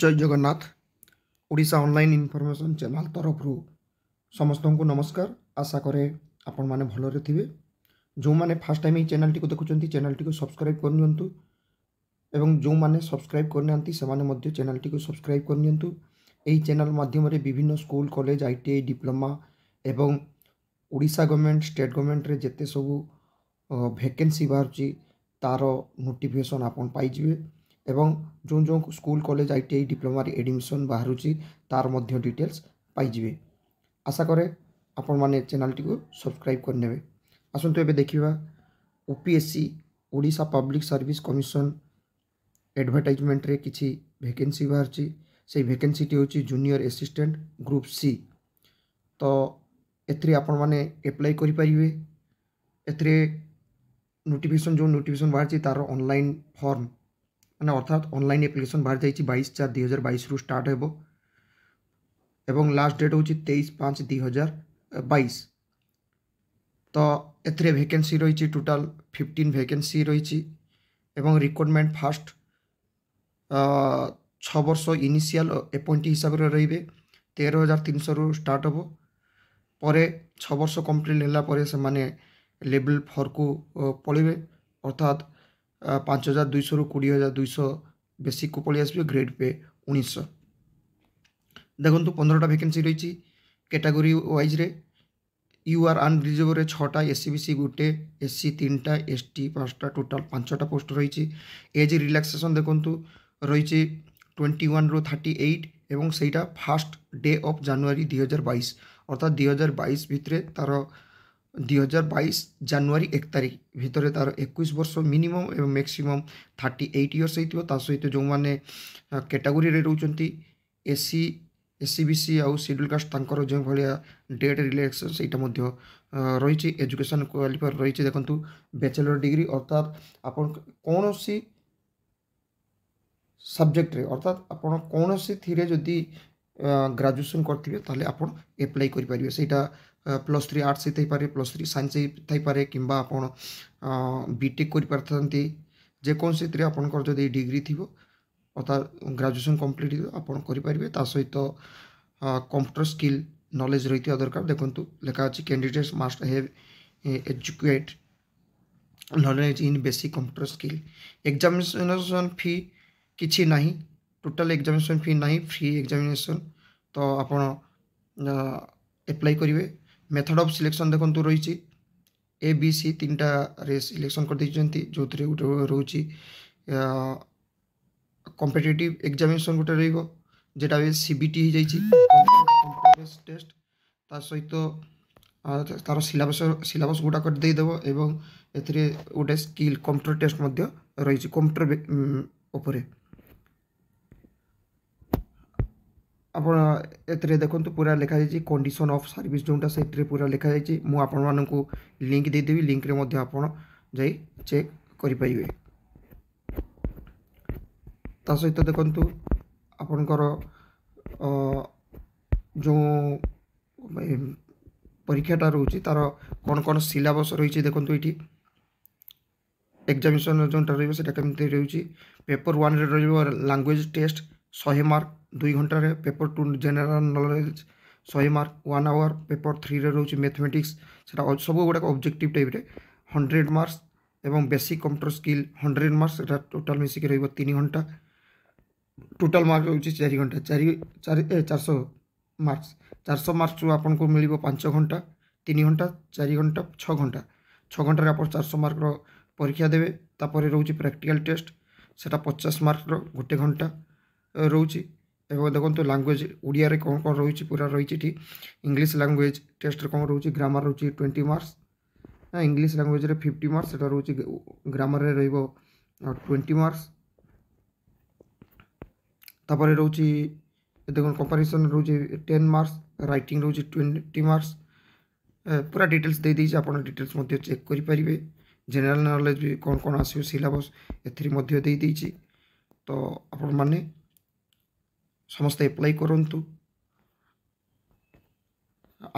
জয় Jagannath Odisha online information channel ତରଫରୁ ସମସ୍ତଙ୍କୁ ନମସ୍କାର ଆଶା କରେ ଆପଣମାନେ ଭଲରେ ଥିବେ ଯେଉଁମାନେ ଫାର୍ଷ୍ଟ ଟାଇମ୍ ଏଇ ଚ୍ୟାନେଲ୍ଟିକୁ ଦେଖୁଛନ୍ତି ଚ୍ୟାନେଲ୍ଟିକୁ ସବସ୍କ୍ରାଇବ୍ କରିନିଅନ୍ତୁ ଏବଂ ଯେଉଁମାନେ ସବସ୍କ୍ରାଇବ୍ କରିନାହାନ୍ତି ସେମାନେ ମଧ୍ୟ ଚ୍ୟାନେଲ୍ଟିକୁ ସବସ୍କ୍ରାଇବ୍ କରିନିଅନ୍ତୁ ଏହି ଚ୍ୟାନେଲ୍ ମାଧ୍ୟମରେ ବିଭିନ୍ନ school college I T I diploma ଏବଂ ଓଡ଼ିଶା ଗଭର୍ଣ୍ଣମେଣ୍ଟ ଷ୍ଟେଟ୍ ଗଭର୍ଣ୍ଣମେଣ୍ଟରେ ଯେତେ ସବୁ ଭେକେନ୍ସି ବାହାରୁଛି ତା'ର ନୋଟିଫିକେସନ୍ ଆପଣ ପାଇଯିବେ ଏବଂ ଯେଉଁ ଯେଉଁ school college I T I ଡିପ୍ଲୋମାରେ ଆଡ଼ମିସନ୍ ବାହାରୁଛି ତା'ର ମଧ୍ୟ ଡିଟେଲ୍ସ ପାଇଯିବେ ଆଶା କରେ ଆପଣମାନେ ଚ୍ୟାନେଲ୍ଟିକୁ ସବସ୍କ୍ରାଇବ୍ କରିନେବେ ଆସନ୍ତୁ ଏବେ ଦେଖିବା U P S C Odisha public service commission ଆଡ଼ଭର୍ଟାଇଜମେଣ୍ଟରେ କିଛି ଭେକେନ୍ସି ବାହାରିଛି ସେଇ ଭେକେନ୍ସିଟି ହେଉଛି ଜୁନିୟର ଆସିଷ୍ଟାଣ୍ଟ ଗ୍ରୁପ୍ ସି ତ ଏଥିରେ ଆପଣମାନେ ଆପ୍ଲାଏ କରିପାରିବେ ଏଥିରେ ନୋଟିଫିକେସନ୍ ଯେଉଁ ନୋଟିଫିକେସନ୍ ବାହାରିଛି ତା'ର ଅନଲାଇନ୍ ଫର୍ମ মানে অর্থাৎ অনলাইন আপ্লিকেসন বাহারি যাই বাইশ চার দুই হাজার বাইশ রু স্টার্ট হব এবং লাস্ট ডেট হচ্ছে তেইশ পাঁচ দুই হাজার বাইশ তো এতে ভ্যাকেন্সি রয়েছে টোটাল ফিফটিন ভ্যাকেন্সি রয়েছে এবং রিক্রুটমেন্ট ফার্স্ট ছ বর্ষ ইনিশিয়াল এপয়েন্টি হিসাবে রহবে তের হাজার তিনশরু স্টার্ট হব পরে ছ বর্ষ কমপ্লিট হলাপরে সে লেভেল ফোরকু পড়বে অর্থাৎ ପାଞ୍ଚ ହଜାର ଦୁଇଶହରୁ କୋଡ଼ିଏ ହଜାର ଦୁଇଶହ ବେସିକ୍କୁ ପଳେଇ ଆସିବେ ଗ୍ରେଡ୍ ପେ ଉଣେଇଶହ ଦେଖନ୍ତୁ ପନ୍ଦରଟା ଭ୍ୟାକେନ୍ସି ରହିଛି କ୍ୟାଟାଗୋରୀ ୱାଇଜ୍ରେ ୟୁ ଆର୍ ଆନ୍ରିଜର୍ଭରେ ଛଅଟା ଏସ୍ ସି ବି ସି ଗୋଟେ ଏସ୍ ସି ତିନିଟା ଏସ୍ ଟି ପାଞ୍ଚଟା ଟୋଟାଲ୍ ପାଞ୍ଚଟା ପୋଷ୍ଟ ରହିଛି ଏଜ୍ ରିଲାକ୍ସେସନ୍ ଦେଖନ୍ତୁ ରହିଛି ଟ୍ୱେଣ୍ଟି ୱାନ୍ରୁ ଥାର୍ଟି ଏଇଟ୍ ଏବଂ ସେଇଟା ଫାର୍ଷ୍ଟ ଡେ ଅଫ୍ ଜାନୁଆରୀ ଦୁଇ ହଜାର ବାଇଶ ଅର୍ଥାৎ ଦୁଇ ହଜାର ବାଇଶ ଭିତରେ ତା'ର দুই হাজার বাইশ জানুয়ারি এক তারিখ ভিতরে তার একুশ বর্ষ মিনিমম এবং ম্যাক্সিমম থার্টি এইট ইୟର୍ସ ହେଇଥିବ ତା ସହିତ ଯେଉଁମାନେ କ୍ୟାଟାଗୋରିରେ ରହୁଛନ୍ତି ଏସି ଏସ୍ସି ବି ସି ଆଉ ସିଡ୍ୟୁଲ୍ କାଷ୍ଟ ତାଙ୍କର ଯେଉଁ ଭଳିଆ ଡେଟ୍ ରିଲାକ୍ସେସନ୍ ସେଇଟା ମଧ୍ୟ ରହିଛି ଏଜୁକେସନ୍ କ୍ୱାଲିଫାୟର ରହିଛି ଦେଖନ୍ତୁ ବ୍ୟାଚେଲର୍ ଡିଗ୍ରୀ ଅର୍ଥାତ୍ ଆପଣ କୌଣସି ସବଜେକ୍ଟରେ ଅର୍ଥାତ୍ ଆପଣ କୌଣସିଥିରେ ଯଦି ଗ୍ରାଜୁଏସନ୍ କରିଥିବେ ତାହେଲେ ଆପଣ ଆପ୍ଲାଏ କରିପାରିବେ ସେଇଟା ପ୍ଲସ୍ ଥ୍ରୀ ଆର୍ଟ୍ସ ହେଇଥାଇପାରେ ପ୍ଲସ୍ ଥ୍ରୀ ସାଇନ୍ସ ହେଇଥାଇପାରେ କିମ୍ବା ଆପଣ ବିଟେକ୍ କରିପାରିଥାନ୍ତି ଯେକୌଣସିଥିରେ ଆପଣଙ୍କର ଯଦି ଡିଗ୍ରୀ ଥିବ ଅର୍ଥା ଗ୍ରାଜୁଏସନ୍ କମ୍ପ୍ଲିଟ୍ ହେଇଥିବ ଆପଣ କରିପାରିବେ ତା ସହିତ କମ୍ପ୍ୟୁଟର ସ୍କିଲ୍ ନଲେଜ୍ ରହିଥିବା ଦରକାର ଦେଖନ୍ତୁ ଲେଖା ଅଛି candidates must have educate knowledge in basic computer skill examination fee କିଛି ନାହିଁ ଟୋଟାଲ୍ ଏକ୍ଜାମିନେସନ୍ ଫି ନାହିଁ ଫ୍ରି ଏକ୍ଜାମିନେସନ୍ ତ ଆପଣ ଆପ୍ଲାଏ କରିବେ মেথড অফ সিলেকশন দেখুন রয়েছে এ বি সি তিনটারে সিলেকশন করেদেইছেন যেউথে গোটে রয়েছে কম্পিটিটিভ এক্সামিনেসন গোটে রহব যেটা সিবিটি হয়ে যাই কম্পিটেন্স টেস্ট তা সহিত তার সিলাবস সিলাবস গুড়া করেদেব এবং এতে গোটে স্কিল কম্পিউটর টেস্ট রয়েছে কম্পিউটর উপরে ଆପଣ ଏଥିରେ ଦେଖନ୍ତୁ ପୁରା ଲେଖାଯାଇଛି କଣ୍ଡିସନ୍ ଅଫ୍ ସର୍ଭିସ୍ ଯେଉଁଟା ସେଥିରେ ପୁରା ଲେଖାଯାଇଛି ମୁଁ ଆପଣମାନଙ୍କୁ ଲିଙ୍କ୍ ଦେଇଦେବି ଲିଙ୍କ୍ରେ ମଧ୍ୟ ଆପଣ ଯାଇ ଚେକ୍ କରିପାରିବେ ତା ସହିତ ଦେଖନ୍ତୁ ଆପଣଙ୍କର ଯେଉଁ ପରୀକ୍ଷାଟା ରହୁଛି ତା'ର କ'ଣ କ'ଣ ସିଲାବସ୍ ରହିଛି ଦେଖନ୍ତୁ ଏଇଠି ଏକ୍ଜାମିନେସନ୍ ଯେଉଁଟା ରହିବ ସେଇଟା କେମିତି ରହୁଛି ପେପର୍ ୱାନ୍ରେ ରହିବ ଲାଙ୍ଗୁଏଜ୍ ଟେଷ୍ଟ ଶହେ ମାର୍କ দুই ঘন্টার পেপর টু ଜେନେରାଲ ନଲେଜ୍ ଶହେ ମାର୍କ ୱାନ୍ ଆୱାର୍ ପେପର୍ ଥ୍ରୀରେ ରହୁଛି ମ୍ୟାଥମେଟିକ୍ସ ସେଇଟା ସବୁ ଗୁଡ଼ାକ ଅବଜେକ୍ଟିଭ୍ ଟାଇପ୍ରେ ହଣ୍ଡ୍ରେଡ଼ ମାର୍କସ୍ ଏବଂ basic computer skill hundred marks ସେଇଟା ଟୋଟାଲ୍ ମିଶିକି ରହିବ ତିନି ଘଣ୍ଟା ଟୋଟାଲ୍ ମାର୍କ ରହୁଛି ଚାରି ଘଣ୍ଟା ଚାରି ଚାରି ଏ ଚାରିଶହ ମାର୍କସ୍ ଚାରିଶହ ମାର୍କସ୍ରୁ ଆପଣଙ୍କୁ ମିଳିବ ପାଞ୍ଚ ଘଣ୍ଟା ତିନି ଘଣ୍ଟା ଚାରି ଘଣ୍ଟା ଛଅ ଘଣ୍ଟା ଛଅ ଘଣ୍ଟାରେ ଆପଣ ଚାରିଶହ ମାର୍କର ପରୀକ୍ଷା ଦେବେ ତାପରେ ରହୁଛି ପ୍ରାକ୍ଟିକାଲ୍ ଟେଷ୍ଟ ସେଇଟା ପଚାଶ ମାର୍କର ଗୋଟେ ଘଣ୍ଟା ରହୁଛି এবং দেখন্তু ଲାଙ୍ଗୁଏଜ ଓଡ଼ିଆରେ କ'ଣ କ'ଣ ରହୁଛି ପୁରା ରହିଛି ଏଠି ଇଂଲିଶ ଲାଙ୍ଗୁଏଜ ଟେଷ୍ଟରେ କ'ଣ ରହୁଛି ଗ୍ରାମାର ରହୁଛି ଟ୍ୱେଣ୍ଟି ମାର୍କସ୍ ଇଂଲିଶ ଲାଙ୍ଗୁଏଜରେ ଫିଫ୍ଟି ମାର୍କସ୍ ସେଟା ରହୁଛି ଗ୍ରାମାରରେ ରହିବ ଟ୍ୱେଣ୍ଟି ମାର୍କସ୍ ତାପରେ ରହୁଛି দেখুন কম্পারিজন রয়েছে টেন মার্কস রাইটিং রয়েছে টোয়েন্টি মার্কস পুরা ডিটেলস দিয়ে দিয়েছি আপনার ডিটেলস মধ্যে চেক করে পারিবে জেনারেল নলেজ বি কোণ কোণ আসবে সিলেবস এর মধ্যে দিয়ে দিয়েছি তো আপনার মানে ସମସ୍ତେ ଏପ୍ଲାଏ କରନ୍ତୁ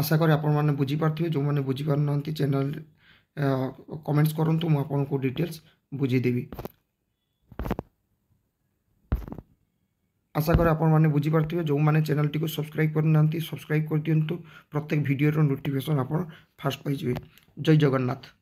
ଆଶା କରେ ଆପଣମାନେ ବୁଝିପାରୁଥିବେ ଯେଉଁମାନେ ବୁଝିପାରୁନାହାନ୍ତି ଚ୍ୟାନେଲ୍ କମେଣ୍ଟସ୍ କରନ୍ତୁ ମୁଁ ଆପଣଙ୍କୁ ଡିଟେଲ୍ସ ବୁଝିଦେବି আশা করি আপনার বুঝিপারে যে চ্যানেলটি সবসক্রাইব করে না সবসক্রাইব করে দিও প্রত্যেক ভিডিওর নোটিফিকেসন আপনার ফার্স্ট পাইবে জয় জগন্নাথ